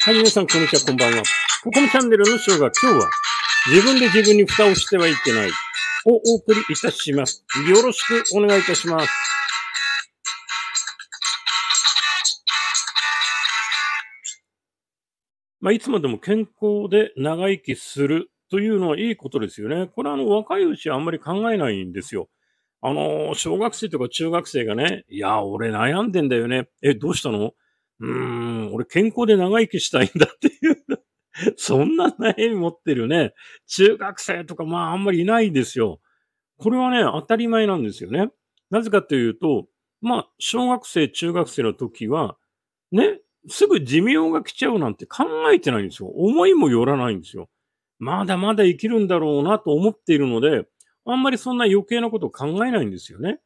はい、皆さん、こんにちは、こんばんは。ここのチャンネルのショーが今日は、自分で自分に蓋をしてはいけない、をお送りいたします。よろしくお願いいたします。まあ、いつまでも健康で長生きするというのはいいことですよね。これはあの若いうちはあんまり考えないんですよ。あのー、小学生とか中学生がね、いや、俺悩んでんだよね。え、どうしたのうーん、俺健康で長生きしたいんだっていう。そんな悩み持ってるね。中学生とか、まああんまりいないですよ。これはね、当たり前なんですよね。なぜかというと、まあ、小学生、中学生の時は、ね、すぐ寿命が来ちゃうなんて考えてないんですよ。思いもよらないんですよ。まだまだ生きるんだろうなと思っているので、あんまりそんな余計なことを考えないんですよね。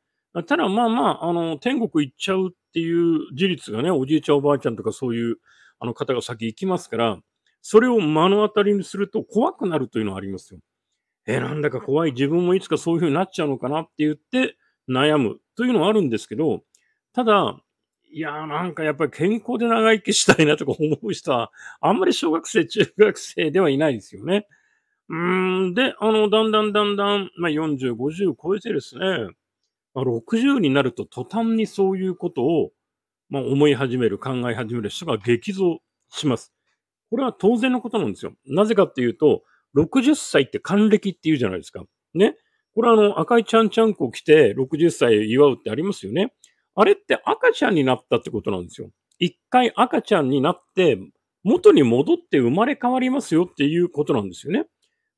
ただまあまあ、あの、天国行っちゃうっていう事実がね、おじいちゃんおばあちゃんとかそういうあの方が先行きますから、それを目の当たりにすると怖くなるというのはありますよ。えー、なんだか怖い、自分もいつかそういうふうになっちゃうのかなって言って悩むというのはあるんですけど、ただ、いやーなんかやっぱり健康で長生きしたいなとか思う人は、あんまり小学生、中学生ではいないですよね。うん、で、あの、だんだんだんだん、まあ、40、50超えてですね、まあ、60になると途端にそういうことを、まあ、思い始める、考え始める人が激増します。これは当然のことなんですよ。なぜかっていうと、60歳って還暦って言うじゃないですか。ね。これはあの、赤いちゃんちゃんこ着て60歳祝うってありますよね。あれって赤ちゃんになったってことなんですよ。一回赤ちゃんになって、元に戻って生まれ変わりますよっていうことなんですよね。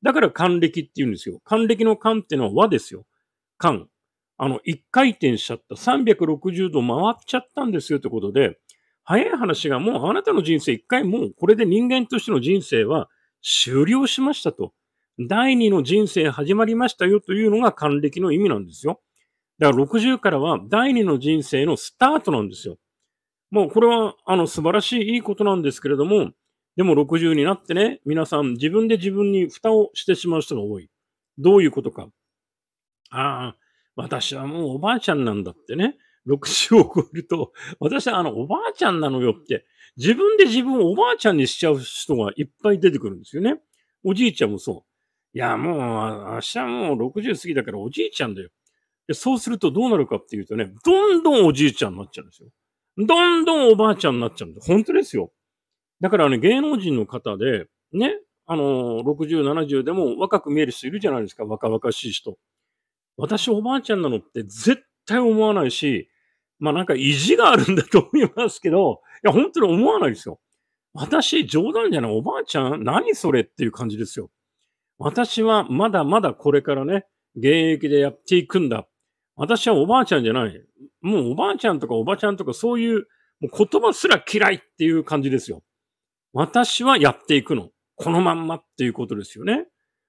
だから還暦って言うんですよ。還暦の還ってのは和ですよ。還。あの、一回転しちゃった。360度回っちゃったんですよってことで、早い話がもうあなたの人生一回もうこれで人間としての人生は終了しましたと。第二の人生始まりましたよというのが還暦の意味なんですよ。だから60からは第二の人生のスタートなんですよ。もうこれはあの素晴らしいいいことなんですけれども、でも60になってね、皆さん自分で自分に蓋をしてしまう人が多い。どういうことか。ああ、私はもうおばあちゃんなんだってね。60を超えると、私はあのおばあちゃんなのよって、自分で自分をおばあちゃんにしちゃう人がいっぱい出てくるんですよね。おじいちゃんもそう。いや、もう、明日もう60過ぎだからおじいちゃんだよ。そうするとどうなるかっていうとね、どんどんおじいちゃんになっちゃうんですよ。どんどんおばあちゃんになっちゃうんです。本当ですよ。だからね、芸能人の方で、ね、あの60、70でも若く見える人いるじゃないですか、若々しい人。私おばあちゃんなのって絶対思わないし、まあなんか意地があるんだと思いますけど、いや、本当に思わないですよ。私、冗談じゃない、おばあちゃん、何それっていう感じですよ。私はまだまだこれからね、現役でやっていくんだ。私はおばあちゃんじゃない。もうおばあちゃんとかおばちゃんとかそういう言葉すら嫌いっていう感じですよ。私はやっていくの。このまんまっていうことですよね。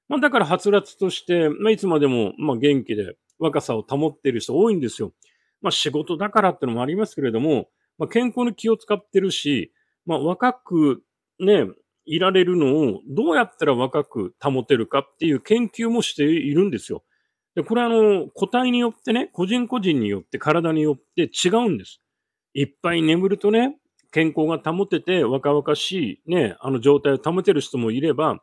まあ、だから、はつらつとして、まあ、いつまでも、まあ、元気で若さを保っている人多いんですよ。まあ、仕事だからってのもありますけれども、まあ、健康に気を使ってるし、まあ、若くね、いられるのをどうやったら若く保てるかっていう研究もしているんですよ。で、これあの、個体によってね、個人個人によって体によって違うんです。いっぱい眠るとね、健康が保てて若々しい、ね、あの状態を保てる人もいれば、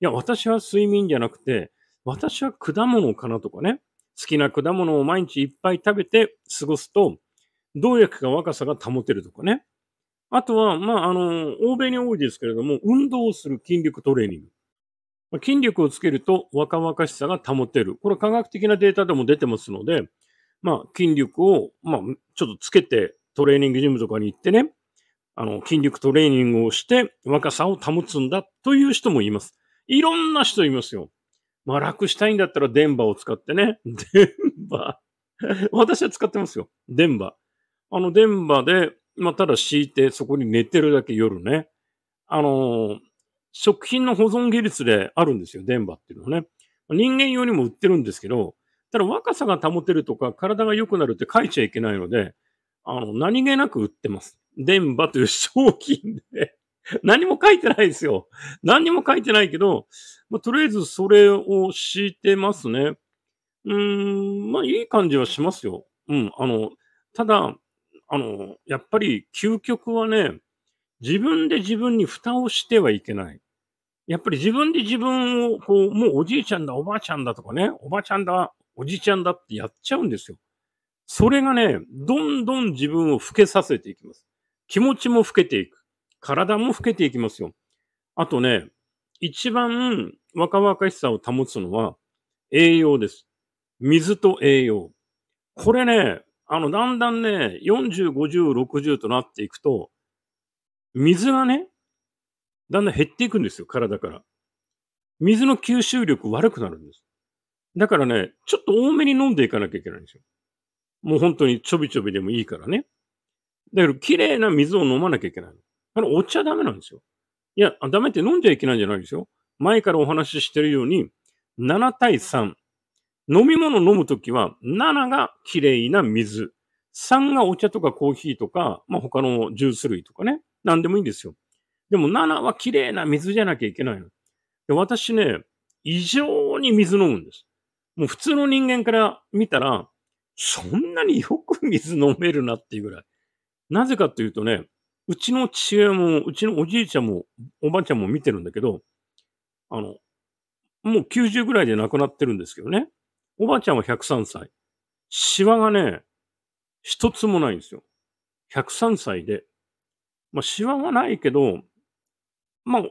いや、私は睡眠じゃなくて、私は果物かなとかね、好きな果物を毎日いっぱい食べて過ごすと、どうやってか若さが保てるとかね。あとは、まあ、あの、欧米に多いですけれども、運動をする筋力トレーニング。筋力をつけると若々しさが保てる。これ科学的なデータでも出てますので、まあ、筋力を、まあ、ちょっとつけてトレーニングジムとかに行ってね、あの、筋力トレーニングをして若さを保つんだという人もいます。いろんな人いますよ。まあ楽したいんだったら電波を使ってね。電波。私は使ってますよ。電波。あの、電波で、まあ、ただ敷いてそこに寝てるだけ夜ね。あのー、食品の保存技術であるんですよ、電波っていうのはね。人間用にも売ってるんですけど、ただ若さが保てるとか体が良くなるって書いちゃいけないので、あの、何気なく売ってます。電波という商品で何も書いてないですよ。何にも書いてないけど、まあ、とりあえずそれを敷いてますね。うーん、まあいい感じはしますよ。うん、あの、ただ、あの、やっぱり究極はね、自分で自分に蓋をしてはいけない。やっぱり自分で自分を、こう、もうおじいちゃんだ、おばあちゃんだとかね、おばあちゃんだ、おじいちゃんだってやっちゃうんですよ。それがね、どんどん自分を老けさせていきます。気持ちも老けていく。体も老けていきますよ。あとね、一番若々しさを保つのは栄養です。水と栄養。これね、あの、だんだんね、40、50、60となっていくと、水がね、だんだん減っていくんですよ、体から。水の吸収力悪くなるんです。だからね、ちょっと多めに飲んでいかなきゃいけないんですよ。もう本当にちょびちょびでもいいからね。だけど、綺麗な水を飲まなきゃいけない。あの、お茶ダメなんですよ。いや、ダメって飲んじゃいけないんじゃないですよ。前からお話ししてるように、7対3。飲み物飲むときは、7が綺麗な水。3がお茶とかコーヒーとか、まあ、他のジュース類とかね。何でもいいんですよ。でも7は綺麗な水じゃなきゃいけないの。で私ね、異常に水飲むんです。もう普通の人間から見たら、そんなによく水飲めるなっていうぐらい。なぜかというとね、うちの父親も、うちのおじいちゃんも、おばあちゃんも見てるんだけど、あの、もう90ぐらいで亡くなってるんですけどね。おばあちゃんは103歳。シワがね、一つもないんですよ。103歳で。まあ、シワがないけど、まあ、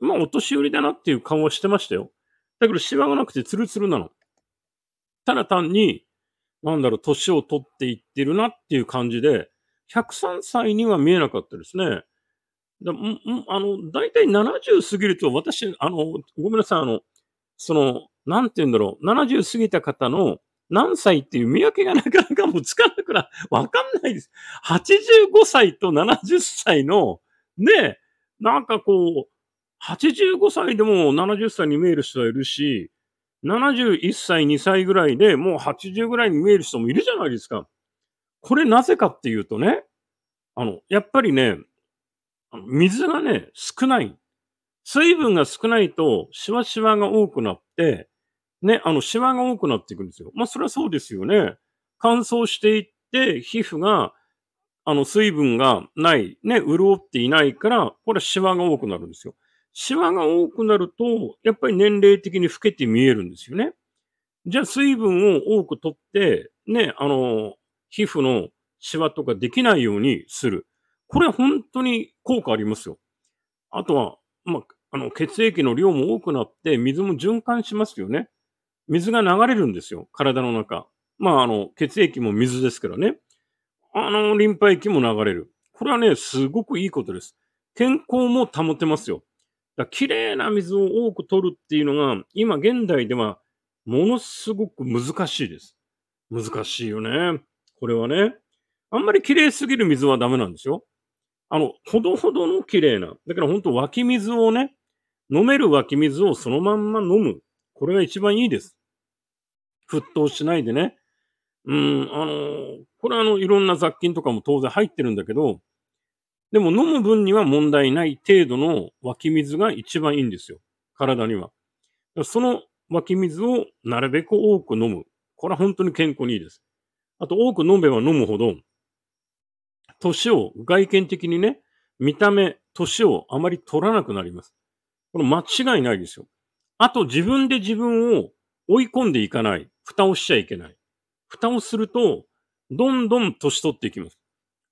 まあ、お年寄りだなっていう顔はしてましたよ。だけど、シワがなくてツルツルなの。ただ単に、なんだろう、年を取っていってるなっていう感じで、103歳には見えなかったですね。だあの、だいたい70過ぎると、私、あの、ごめんなさい、あの、その、なんて言うんだろう、70過ぎた方の何歳っていう見分けがなかなかもうつかなくな、わかんないです。85歳と70歳の、ね、なんかこう、85歳でも70歳に見える人はいるし、71歳、2歳ぐらいでもう80ぐらいに見える人もいるじゃないですか。これなぜかっていうとね、あの、やっぱりね、水がね、少ない。水分が少ないと、シワシワが多くなって、ね、あの、シワが多くなっていくんですよ。まあ、それはそうですよね。乾燥していって、皮膚が、あの、水分がない、ね、潤っていないから、これはシワが多くなるんですよ。シワが多くなると、やっぱり年齢的に老けて見えるんですよね。じゃあ、水分を多く取って、ね、あの、皮膚のシワとかできないようにする。これ本当に効果ありますよ。あとは、まあ、あの、血液の量も多くなって、水も循環しますよね。水が流れるんですよ、体の中。まあ、あの、血液も水ですからね。あの、リンパ液も流れる。これはね、すごくいいことです。健康も保てますよ。だ綺麗な水を多く取るっていうのが、今現代ではものすごく難しいです。難しいよね。これはね。あんまり綺麗すぎる水はダメなんですよ。あの、ほどほどの綺麗な。だから本当湧き水をね、飲める湧き水をそのまんま飲む。これが一番いいです。沸騰しないでね。うん、あの、これはあの、いろんな雑菌とかも当然入ってるんだけど、でも飲む分には問題ない程度の湧き水が一番いいんですよ。体には。その湧き水をなるべく多く飲む。これは本当に健康にいいです。あと多く飲めば飲むほど、年を外見的にね、見た目、年をあまり取らなくなります。この間違いないですよ。あと自分で自分を追い込んでいかない。蓋をしちゃいけない。蓋をすると、どんどん年取っていきます。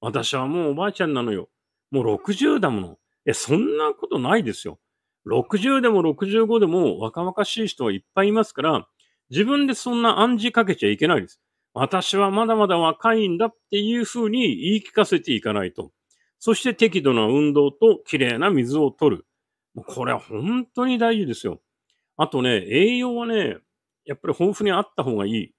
私はもうおばあちゃんなのよ。もう60だもの。え、そんなことないですよ。60でも65でも若々しい人はいっぱいいますから、自分でそんな暗示かけちゃいけないです。私はまだまだ若いんだっていうふうに言い聞かせていかないと。そして適度な運動と綺麗な水を取る。これは本当に大事ですよ。あとね、栄養はね、やっぱり豊富にあった方がいい。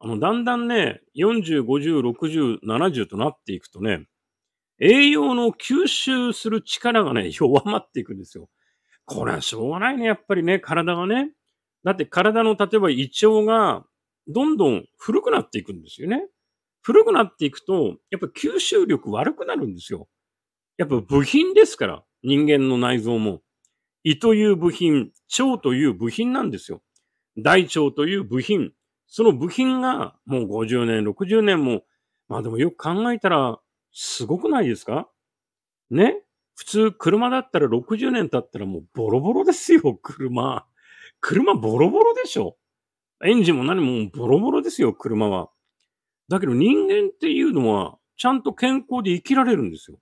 あの、だんだんね、40、50、60、70となっていくとね、栄養の吸収する力がね、弱まっていくんですよ。これはしょうがないね、やっぱりね、体がね。だって体の例えば胃腸がどんどん古くなっていくんですよね。古くなっていくと、やっぱ吸収力悪くなるんですよ。やっぱ部品ですから、人間の内臓も。胃という部品、腸という部品なんですよ。大腸という部品。その部品がもう50年、60年も、まあでもよく考えたらすごくないですかね普通車だったら60年経ったらもうボロボロですよ、車。車ボロボロでしょエンジンも何もボロボロですよ、車は。だけど人間っていうのは、ちゃんと健康で生きられるんですよ。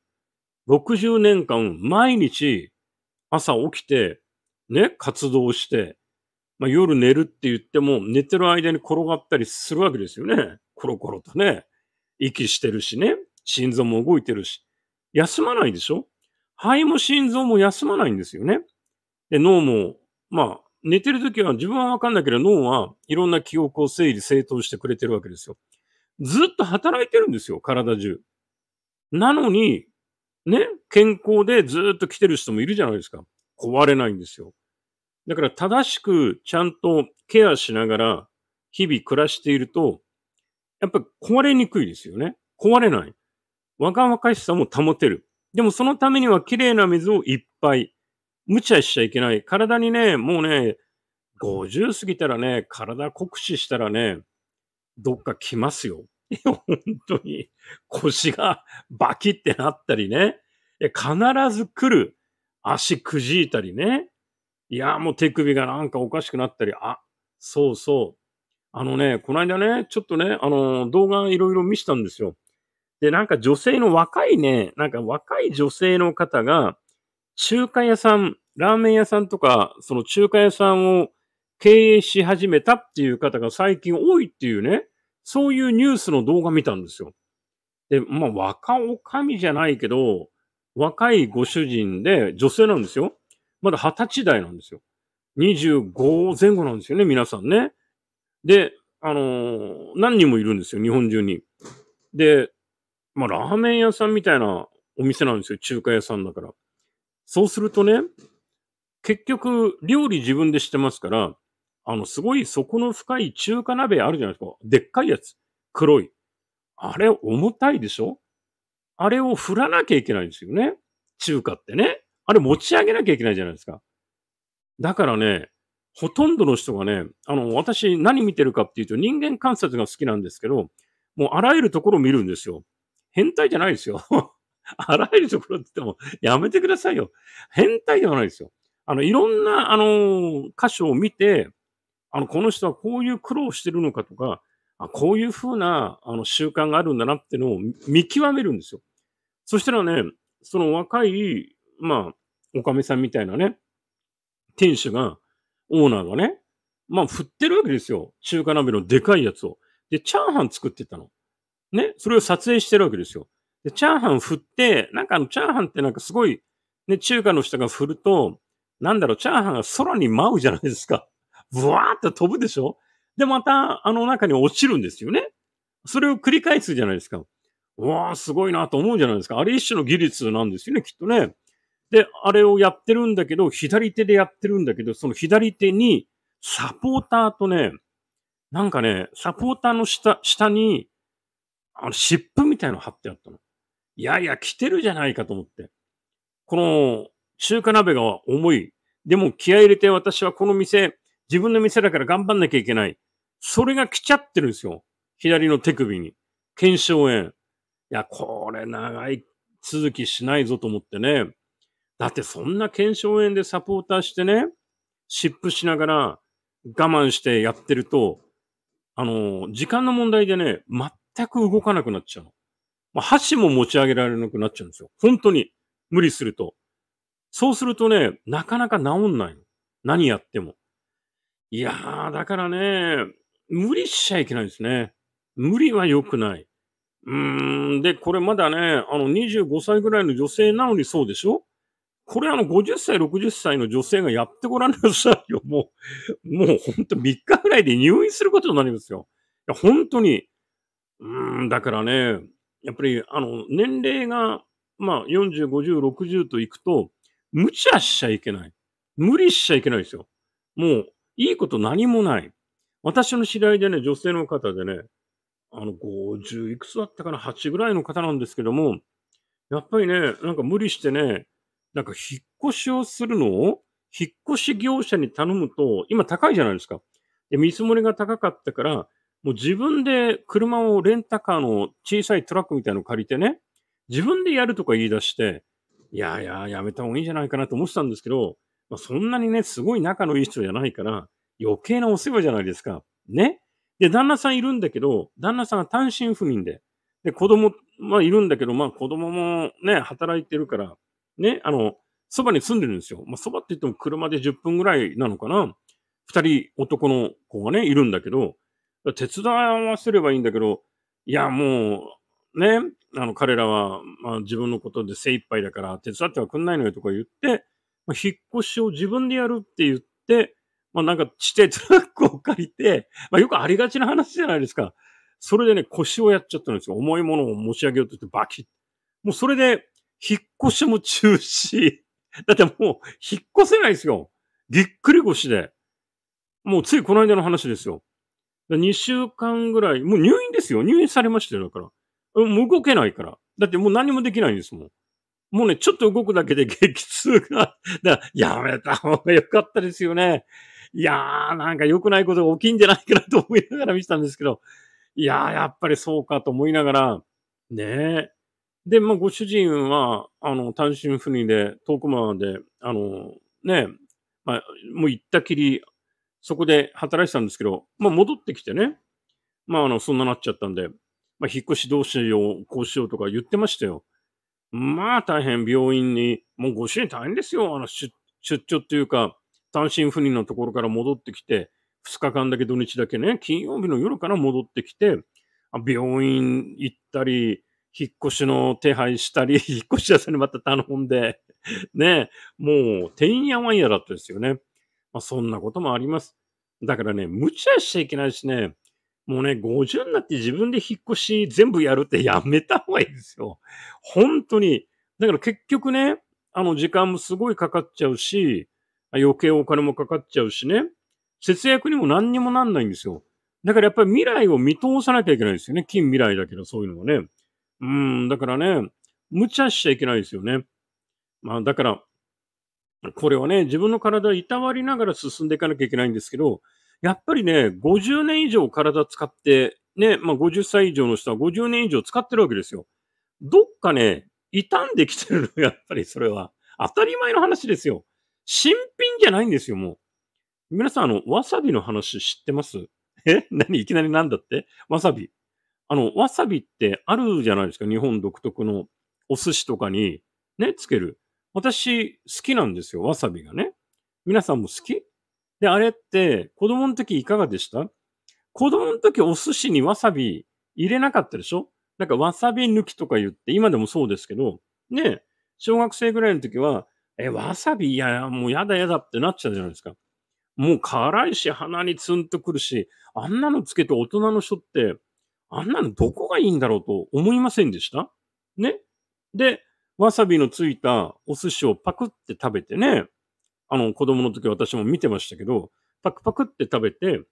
60年間、毎日、朝起きて、ね、活動して、まあ、夜寝るって言っても、寝てる間に転がったりするわけですよね。コロコロとね。息してるしね。心臓も動いてるし。休まないでしょ肺も心臓も休まないんですよね。で、脳も、まあ、寝てる時は自分はわかんないけど、脳はいろんな記憶を整理整頓してくれてるわけですよ。ずっと働いてるんですよ、体中。なのに、ね、健康でずっと来てる人もいるじゃないですか。壊れないんですよ。だから正しくちゃんとケアしながら日々暮らしていると、やっぱ壊れにくいですよね。壊れない。若々しさも保てる。でもそのためには綺麗な水をいっぱい無茶しちゃいけない。体にね、もうね、50過ぎたらね、体酷使したらね、どっか来ますよ。本当に腰がバキってなったりね。必ず来る。足くじいたりね。いや、もう手首がなんかおかしくなったり。あ、そうそう。あのね、この間ね、ちょっとね、あの、動画いろいろ見したんですよ。で、なんか女性の若いね、なんか若い女性の方が、中華屋さん、ラーメン屋さんとか、その中華屋さんを経営し始めたっていう方が最近多いっていうね、そういうニュースの動画見たんですよ。で、まあ、若おかみじゃないけど、若いご主人で女性なんですよ。まだ二十歳代なんですよ。25前後なんですよね、皆さんね。で、あのー、何人もいるんですよ、日本中に。で、まあ、ラーメン屋さんみたいなお店なんですよ、中華屋さんだから。そうするとね、結局、料理自分でしてますから、あの、すごい底の深い中華鍋あるじゃないですか。でっかいやつ。黒い。あれ重たいでしょあれを振らなきゃいけないんですよね。中華ってね。あれ持ち上げなきゃいけないじゃないですか。だからね、ほとんどの人がね、あの、私何見てるかっていうと人間観察が好きなんですけど、もうあらゆるところ見るんですよ。変態じゃないですよ。あらゆるところって言っても、やめてくださいよ。変態ではないですよ。あの、いろんな、あのー、箇所を見て、あの、この人はこういう苦労してるのかとか、あこういうふうな、あの、習慣があるんだなっていうのを見極めるんですよ。そしたらね、その若い、まあ、おかみさんみたいなね、店主が、オーナーがね、まあ、振ってるわけですよ。中華鍋のでかいやつを。で、チャーハン作ってたの。ね、それを撮影してるわけですよ。で、チャーハン振って、なんかあの、チャーハンってなんかすごい、ね、中華の人が振ると、なんだろう、チャーハンが空に舞うじゃないですか。ブワーって飛ぶでしょで、また、あの中に落ちるんですよね。それを繰り返すじゃないですか。うわー、すごいなと思うじゃないですか。あれ一種の技術なんですよね、きっとね。で、あれをやってるんだけど、左手でやってるんだけど、その左手にサポーターとね、なんかね、サポーターの下、下に、あの、湿布みたいの貼ってあったの。いやいや、来てるじゃないかと思って。この中華鍋が重い。でも気合入れて私はこの店、自分の店だから頑張んなきゃいけない。それが来ちゃってるんですよ。左の手首に。腱鞘炎。いや、これ長い続きしないぞと思ってね。だってそんな腱鞘炎でサポーターしてね、湿布しながら我慢してやってると、あの、時間の問題でね、全く動かなくなっちゃう。まあ、箸も持ち上げられなくなっちゃうんですよ。本当に。無理すると。そうするとね、なかなか治んない何やっても。いやー、だからね、無理しちゃいけないですね。無理は良くない。うーん、で、これまだね、あの、25歳ぐらいの女性なのにそうでしょこれあの、50歳、60歳の女性がやってごらんなさいよ。もう、もうほんと3日ぐらいで入院することになりますよ。いや、本当に。うーん、だからね、やっぱり、あの、年齢が、まあ、40、50、60といくと、無茶しちゃいけない。無理しちゃいけないですよ。もう、いいこと何もない。私の知り合いでね、女性の方でね、あの、50いくつだったかな、8ぐらいの方なんですけども、やっぱりね、なんか無理してね、なんか引っ越しをするのを、引っ越し業者に頼むと、今高いじゃないですか。で、見積もりが高かったから、もう自分で車をレンタカーの小さいトラックみたいのを借りてね、自分でやるとか言い出して、いやいや、やめた方がいいんじゃないかなと思ってたんですけど、まあ、そんなにね、すごい仲のいい人じゃないから、余計なお世話じゃないですか。ね。で、旦那さんいるんだけど、旦那さんが単身赴任で、で、子供、まあいるんだけど、まあ子供もね、働いてるから、ね、あの、そばに住んでるんですよ。まあそばって言っても車で10分ぐらいなのかな。二人男の子がね、いるんだけど、手伝わせればいいんだけど、いや、もう、ね、あの、彼らは、まあ、自分のことで精一杯だから、手伝ってはくんないのよとか言って、まあ、引っ越しを自分でやるって言って、まあ、なんか、地底トラックを借りて、まあ、よくありがちな話じゃないですか。それでね、腰をやっちゃったんですよ。重いものを持ち上げようとしてバキッ。もうそれで、引っ越しも中止。だってもう、引っ越せないですよ。ぎっくり腰で。もうついこの間の話ですよ。2週間ぐらい、もう入院ですよ。入院されましたよ。だから。もう動けないから。だってもう何もできないんですもん。もうね、ちょっと動くだけで 激痛が、だやめた方が良かったですよね。いやー、なんか良くないことが起きんじゃないかなと思いながら見てたんですけど、いやー、やっぱりそうかと思いながら、ねえ。で、まあ、ご主人は、あの、単身赴任で、遠くまで、あの、ねえ、まあ、もう行ったきり、そこで働いてたんですけど、まあ、戻ってきてね、まあ、あの、そんななっちゃったんで、まあ、引っ越しどうしよう、こうしようとか言ってましたよ。まあ、大変、病院に、もうご主人大変ですよ。あの出、出張っていうか、単身赴任のところから戻ってきて、2日間だけ土日だけね、金曜日の夜から戻ってきて、病院行ったり、引っ越しの手配したり、引っ越し屋さんにまた頼んで、ね、もう、てんやわんやだったですよね。まあ、そんなこともあります。だからね、無茶しちゃいけないしね、もうね、50になって自分で引っ越し全部やるってやめた方がいいですよ。本当に。だから結局ね、あの時間もすごいかかっちゃうし、余計お金もかかっちゃうしね、節約にも何にもなんないんですよ。だからやっぱり未来を見通さなきゃいけないですよね。近未来だけど、そういうのはね。うん、だからね、無茶しちゃいけないですよね。まあだから、これはね、自分の体をいたわりながら進んでいかなきゃいけないんですけど、やっぱりね、50年以上体使って、ね、まあ、50歳以上の人は50年以上使ってるわけですよ。どっかね、傷んできてるの、やっぱりそれは。当たり前の話ですよ。新品じゃないんですよ、もう。皆さん、あの、わさびの話知ってますえ 何いきなりなんだってわさび。あの、わさびってあるじゃないですか、日本独特のお寿司とかにね、つける。私、好きなんですよ、わさびがね。皆さんも好きで、あれって、子供の時いかがでした子供の時お寿司にわさび入れなかったでしょなんかわさび抜きとか言って、今でもそうですけど、ね、小学生ぐらいの時は、え、わさびいや、もうやだやだってなっちゃうじゃないですか。もう辛いし、鼻にツンとくるし、あんなのつけて大人の人って、あんなのどこがいいんだろうと思いませんでしたねで、わさびのついたお寿司をパクって食べてね、あの、子供の時私も見てましたけど、パクパクって食べて、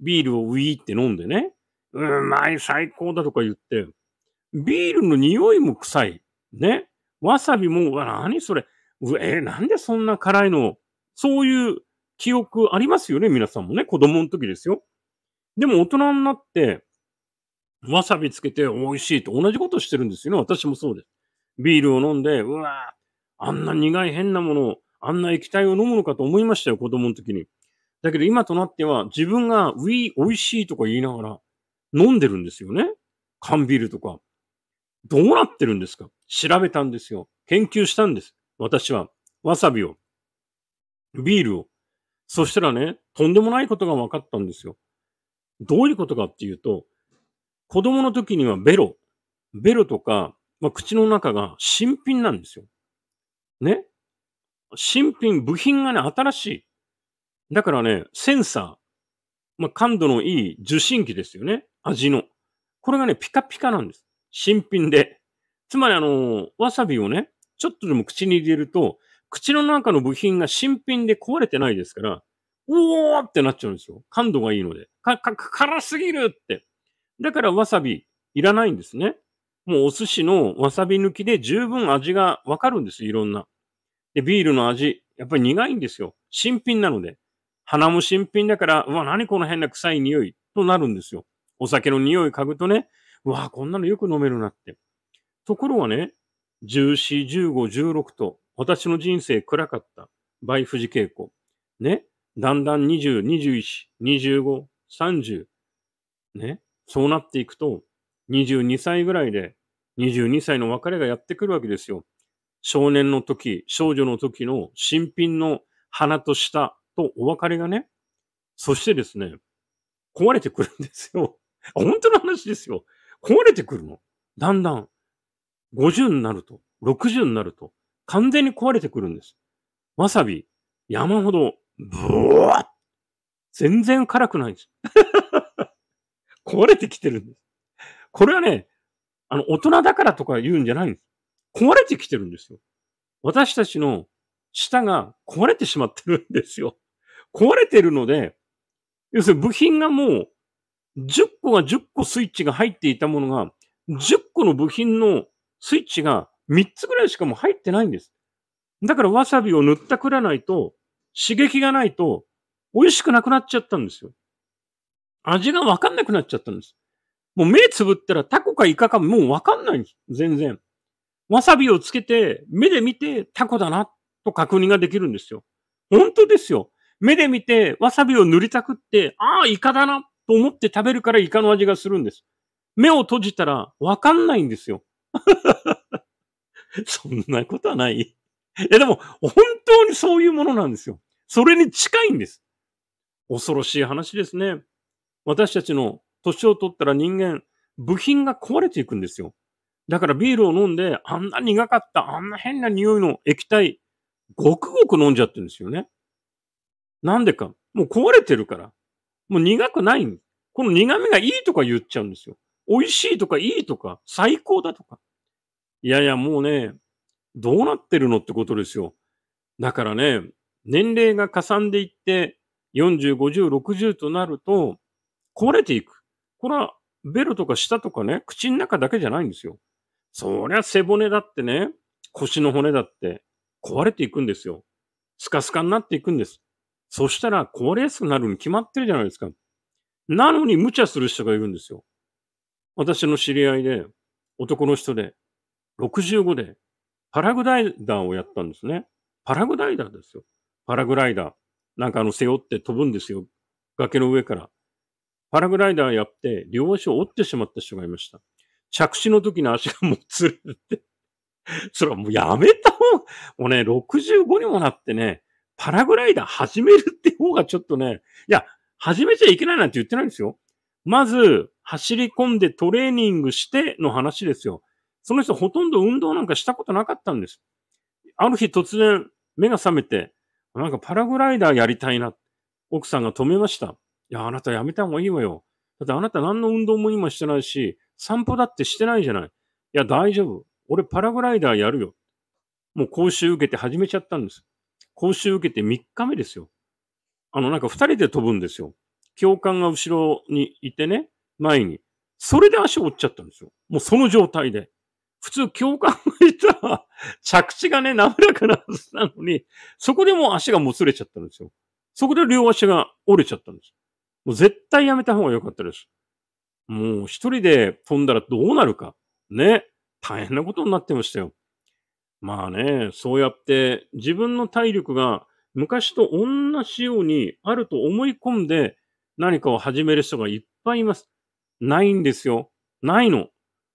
ビールをウィーって飲んでね、うまい、最高だとか言って、ビールの匂いも臭い。ね。わさびも、何それ。えなんでそんな辛いのそういう記憶ありますよね、皆さんもね。子供の時ですよ。でも大人になって、わさびつけて美味しいと同じことしてるんですよね。私もそうです。ビールを飲んで、うわあんな苦い変なものを、あんな液体を飲むのかと思いましたよ、子供の時に。だけど今となっては自分が、ウィー、美味しいとか言いながら飲んでるんですよね。缶ビールとか。どうなってるんですか調べたんですよ。研究したんです。私は。わさびを。ビールを。そしたらね、とんでもないことが分かったんですよ。どういうことかっていうと、子供の時にはベロ。ベロとか、まあ、口の中が新品なんですよ。ね新品、部品がね、新しい。だからね、センサー、まあ、感度のいい受信機ですよね。味の。これがね、ピカピカなんです。新品で。つまりあの、わさびをね、ちょっとでも口に入れると、口の中の部品が新品で壊れてないですから、おーってなっちゃうんですよ。感度がいいので。か、か、辛すぎるって。だからわさびいらないんですね。もうお寿司のわさび抜きで十分味がわかるんですいろんな。で、ビールの味、やっぱり苦いんですよ。新品なので。鼻も新品だから、うわ、何この変な臭い匂いとなるんですよ。お酒の匂い嗅ぐとね、うわ、こんなのよく飲めるなって。ところがね、14、15、16と、私の人生暗かった。倍富士稽古。ね。だんだん20、21、25、30。ね。そうなっていくと、22歳ぐらいで、22歳の別れがやってくるわけですよ。少年の時、少女の時の新品の花と舌とお別れがね、そしてですね、壊れてくるんですよ。本当の話ですよ。壊れてくるの。だんだん、50になると、60になると、完全に壊れてくるんです。わさび、山ほど、ブワッ全然辛くないんです。壊れてきてるんです。これはね、あの、大人だからとか言うんじゃないんです。壊れてきてるんですよ。私たちの舌が壊れてしまってるんですよ。壊れてるので、要するに部品がもう、10個が10個スイッチが入っていたものが、10個の部品のスイッチが3つぐらいしかも入ってないんです。だからわさびを塗ったくらないと、刺激がないと、美味しくなくなっちゃったんですよ。味がわかんなくなっちゃったんです。もう目つぶったらタコかイカかもうわかんないんです。全然。わさびをつけて、目で見てタコだなと確認ができるんですよ。本当ですよ。目で見て、わさびを塗りたくって、ああ、イカだなと思って食べるからイカの味がするんです。目を閉じたらわかんないんですよ。そんなことはない。いやでも、本当にそういうものなんですよ。それに近いんです。恐ろしい話ですね。私たちの年を取ったら人間、部品が壊れていくんですよ。だからビールを飲んで、あんな苦かった、あんな変な匂いの液体、ごくごく飲んじゃってるんですよね。なんでか。もう壊れてるから。もう苦くないこの苦味がいいとか言っちゃうんですよ。美味しいとかいいとか、最高だとか。いやいや、もうね、どうなってるのってことですよ。だからね、年齢が加算でいって、40、50、60となると、壊れていく。これはベロとか舌とかね、口の中だけじゃないんですよ。そりゃ背骨だってね、腰の骨だって壊れていくんですよ。スカスカになっていくんです。そしたら壊れやすくなるに決まってるじゃないですか。なのに無茶する人がいるんですよ。私の知り合いで、男の人で、65で、パラグライダーをやったんですね。パラグライダーですよ。パラグライダー。なんかあの、背負って飛ぶんですよ。崖の上から。パラグライダーやって、両足を折ってしまった人がいました。着地の時の足がもうつるって。それはもうやめた方が、もうね、65にもなってね、パラグライダー始めるって方がちょっとね、いや、始めちゃいけないなんて言ってないんですよ。まず、走り込んでトレーニングしての話ですよ。その人ほとんど運動なんかしたことなかったんです。ある日突然目が覚めて、なんかパラグライダーやりたいな。奥さんが止めました。いや、あなたやめた方がいいわよ。だってあなた何の運動も今してないし、散歩だってしてないじゃない。いや、大丈夫。俺パラグライダーやるよ。もう講習受けて始めちゃったんです。講習受けて3日目ですよ。あの、なんか2人で飛ぶんですよ。教官が後ろにいてね、前に。それで足を折っちゃったんですよ。もうその状態で。普通教官がいたら、着地がね、滑らかなはずなのに、そこでもう足がもつれちゃったんですよ。そこで両足が折れちゃったんです。もう絶対やめた方が良かったです。もう一人で飛んだらどうなるか。ね。大変なことになってましたよ。まあね、そうやって自分の体力が昔と同じようにあると思い込んで何かを始める人がいっぱいいます。ないんですよ。ないの。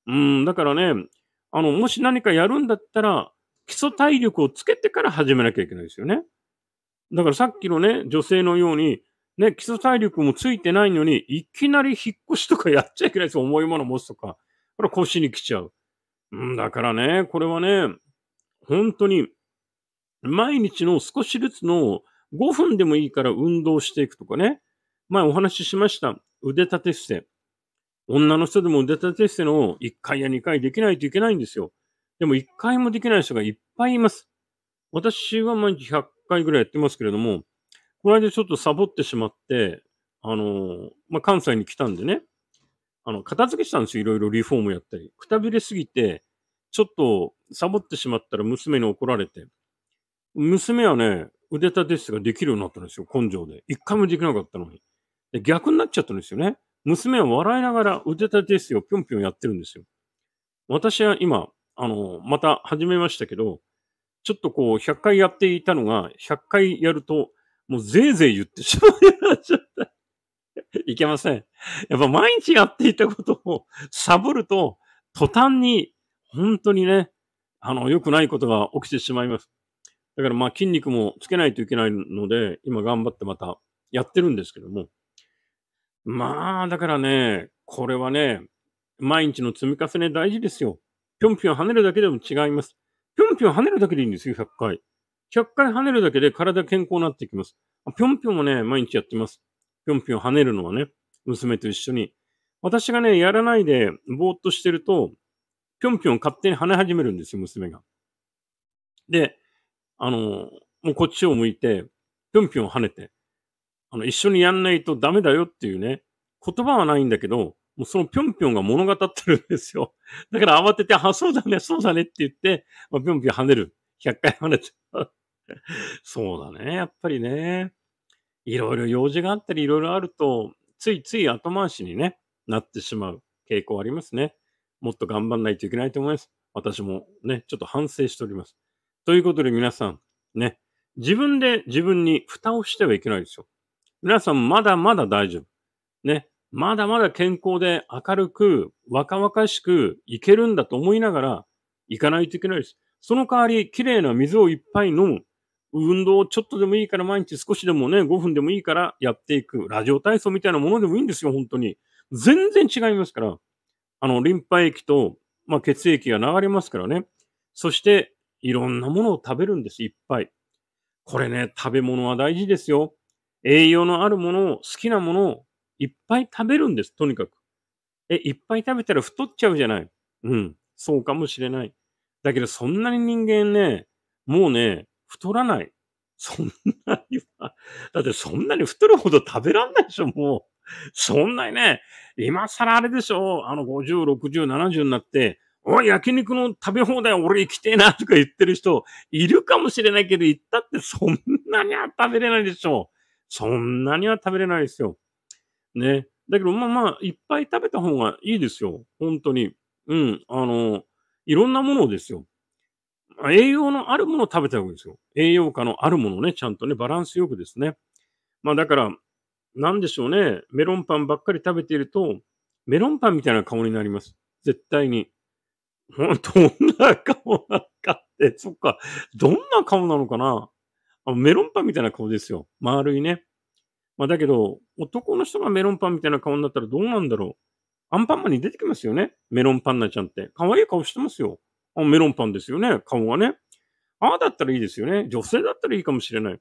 うん、だからね、あの、もし何かやるんだったら、基礎体力をつけてから始めなきゃいけないですよね。だからさっきのね、女性のように、ね、基礎体力もついてないのに、いきなり引っ越しとかやっちゃいけないですよ。重いもの持つとか。これ腰に来ちゃう。うん、だからね、これはね、本当に、毎日の少しずつの5分でもいいから運動していくとかね。前お話ししました。腕立て伏せ。女の人でも腕立て伏せの1回や2回できないといけないんですよ。でも1回もできない人がいっぱいいます。私は毎日100回ぐらいやってますけれども、この間ちょっとサボってしまって、あのー、まあ、関西に来たんでね、あの、片付けしたんですよ。いろいろリフォームやったり。くたびれすぎて、ちょっとサボってしまったら娘に怒られて。娘はね、腕立て伏せができるようになったんですよ。根性で。一回もできなかったのに。で逆になっちゃったんですよね。娘は笑いながら腕立て伏せをぴょんぴょんやってるんですよ。私は今、あの、また始めましたけど、ちょっとこう、100回やっていたのが、100回やると、もうぜいぜい言ってしまいました。いけません。やっぱ毎日やっていたことを サボると、途端に、本当にね、あの、良くないことが起きてしまいます。だからまあ筋肉もつけないといけないので、今頑張ってまたやってるんですけども。まあ、だからね、これはね、毎日の積み重ね大事ですよ。ぴょんぴょん跳ねるだけでも違います。ぴょんぴょん跳ねるだけでいいんですよ、100回。100回跳ねるだけで体健康になってきます。ぴょんぴょんもね、毎日やってます。ぴょんぴょん跳ねるのはね、娘と一緒に。私がね、やらないでぼーっとしてると、ぴょんぴょん勝手に跳ね始めるんですよ、娘が。で、あの、もうこっちを向いて、ぴょんぴょん跳ねて、あの、一緒にやんないとダメだよっていうね、言葉はないんだけど、もうそのぴょんぴょんが物語ってるんですよ。だから慌てて、あ、そうだね、そうだねって言って、ぴょんぴょん跳ねる。100回まねそうだね、やっぱりね。いろいろ用事があったり、いろいろあると、ついつい後回しにね、なってしまう傾向ありますね。もっと頑張んないといけないと思います。私もね、ちょっと反省しております。ということで皆さん、ね、自分で自分に蓋をしてはいけないですよ。皆さんまだまだ大丈夫。ね、まだまだ健康で明るく、若々しくいけるんだと思いながら、行かないといけないです。その代わり、綺麗な水をいっぱい飲む。運動をちょっとでもいいから毎日少しでもね、5分でもいいからやっていく。ラジオ体操みたいなものでもいいんですよ、本当に。全然違いますから。あの、リンパ液と、まあ、血液が流れますからね。そして、いろんなものを食べるんです、いっぱい。これね、食べ物は大事ですよ。栄養のあるものを、好きなものをいっぱい食べるんです、とにかく。え、いっぱい食べたら太っちゃうじゃない。うん、そうかもしれない。だけどそんなに人間ね、もうね、太らない。そんなには、だってそんなに太るほど食べらんないでしょ、もう。そんなにね、今更あれでしょ、あの50、60、70になって、おい、焼肉の食べ放題俺行きてえなとか言ってる人いるかもしれないけど、行ったってそんなには食べれないでしょ。そんなには食べれないですよ。ね。だけど、まあまあ、いっぱい食べた方がいいですよ。本当に。うん。あの、いろんなものをですよ、栄養のあるものを食べた方がいいですよ。栄養価のあるものね、ちゃんとね、バランスよくですね。まあだから、なんでしょうね、メロンパンばっかり食べていると、メロンパンみたいな顔になります。絶対に。どんな顔なのかって、そっか、どんな顔なのかなあメロンパンみたいな顔ですよ。丸いね。まあだけど、男の人がメロンパンみたいな顔になったらどうなんだろう。アンパンマンに出てきますよね。メロンパンナちゃんって。可愛い顔してますよ。あメロンパンですよね。顔がね。ああだったらいいですよね。女性だったらいいかもしれない。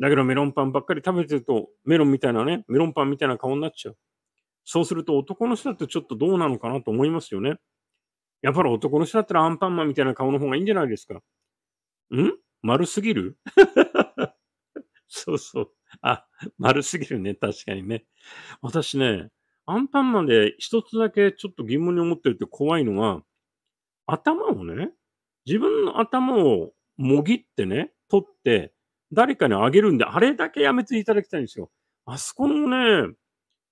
だけどメロンパンばっかり食べてると、メロンみたいなね、メロンパンみたいな顔になっちゃう。そうすると男の人だってちょっとどうなのかなと思いますよね。やっぱり男の人だったらアンパンマンみたいな顔の方がいいんじゃないですか。ん丸すぎる そうそう。あ、丸すぎるね。確かにね。私ね、アンパンマンで一つだけちょっと疑問に思ってるって怖いのは、頭をね、自分の頭をもぎってね、取って、誰かにあげるんで、あれだけやめていただきたいんですよ。あそこのね、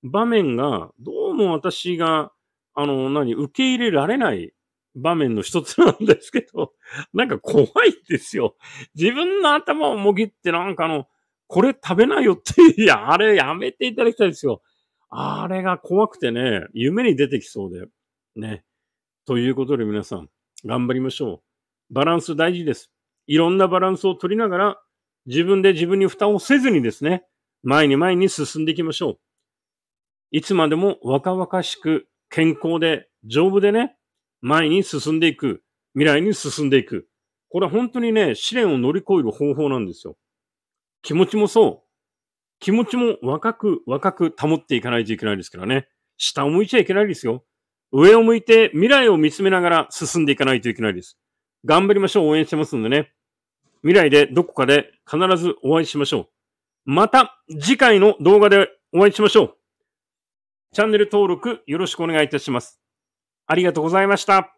場面が、どうも私が、あの、何、受け入れられない場面の一つなんですけど、なんか怖いですよ。自分の頭をもぎってなんかあの、これ食べなよって、いや、あれやめていただきたいですよ。あれが怖くてね、夢に出てきそうで、ね。ということで皆さん、頑張りましょう。バランス大事です。いろんなバランスを取りながら、自分で自分に負担をせずにですね、前に前に進んでいきましょう。いつまでも若々しく、健康で、丈夫でね、前に進んでいく、未来に進んでいく。これは本当にね、試練を乗り越える方法なんですよ。気持ちもそう。気持ちも若く若く保っていかないといけないですからね。下を向いちゃいけないですよ。上を向いて未来を見つめながら進んでいかないといけないです。頑張りましょう。応援してますんでね。未来でどこかで必ずお会いしましょう。また次回の動画でお会いしましょう。チャンネル登録よろしくお願いいたします。ありがとうございました。